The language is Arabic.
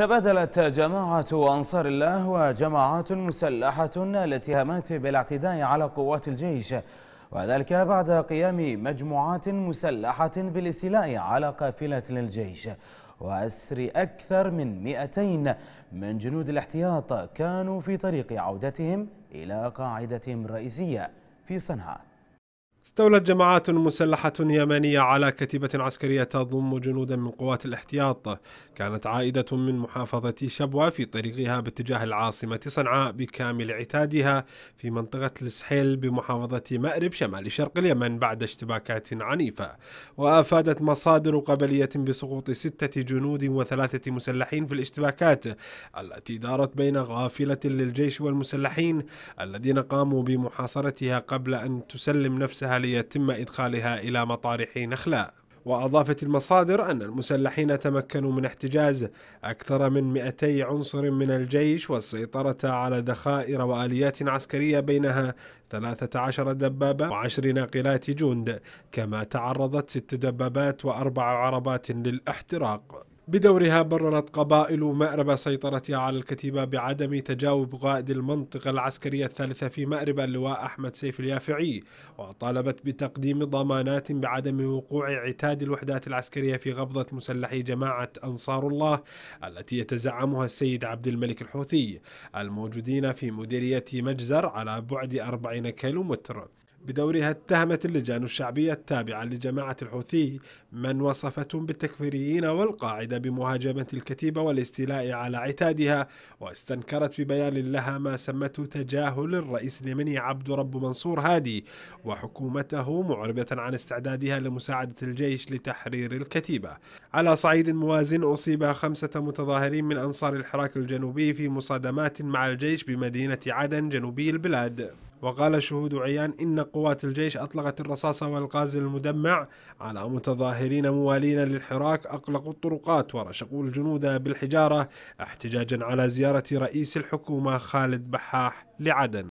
تبادلت جماعة أنصار الله وجماعات مسلحة الاتهامات بالاعتداء على قوات الجيش وذلك بعد قيام مجموعات مسلحة بالاستيلاء على قافلة للجيش وأسر أكثر من 200 من جنود الاحتياط كانوا في طريق عودتهم إلى قاعدتهم الرئيسية في صنعاء استولت جماعات مسلحة يمنية على كتيبة عسكرية تضم جنودا من قوات الاحتياط كانت عائدة من محافظة شبوة في طريقها باتجاه العاصمة صنعاء بكامل عتادها في منطقة السحيل بمحافظة مأرب شمال شرق اليمن بعد اشتباكات عنيفة وأفادت مصادر قبلية بسقوط ستة جنود وثلاثة مسلحين في الاشتباكات التي دارت بين غافلة للجيش والمسلحين الذين قاموا بمحاصرتها قبل أن تسلم نفسها ليتم إدخالها إلى مطار نخلاء وأضافت المصادر أن المسلحين تمكنوا من احتجاز أكثر من 200 عنصر من الجيش والسيطرة على ذخائر وآليات عسكرية بينها 13 دبابة و و10 ناقلات جند كما تعرضت 6 دبابات و4 عربات للاحتراق بدورها بررت قبائل مأرب سيطرتها على الكتيبة بعدم تجاوب قائد المنطقة العسكرية الثالثة في مأرب اللواء أحمد سيف اليافعي وطالبت بتقديم ضمانات بعدم وقوع عتاد الوحدات العسكرية في قبضة مسلحي جماعة أنصار الله التي يتزعمها السيد عبد الملك الحوثي الموجودين في مديرية مجزر على بعد 40 كيلومتر بدورها اتهمت اللجان الشعبية التابعة لجماعة الحوثي من وصفتهم بالتكفيريين والقاعدة بمهاجمة الكتيبة والاستيلاء على عتادها واستنكرت في بيان لها ما سمته تجاهل الرئيس اليمني عبد رب منصور هادي وحكومته معربة عن استعدادها لمساعدة الجيش لتحرير الكتيبة على صعيد موازن أصيب خمسة متظاهرين من أنصار الحراك الجنوبي في مصادمات مع الجيش بمدينة عدن جنوبي البلاد وقال شهود عيان إن قوات الجيش أطلقت الرصاص والغاز المدمع على متظاهرين موالين للحراك أقلقوا الطرقات ورشقوا الجنود بالحجارة احتجاجا على زيارة رئيس الحكومة خالد بحاح لعدن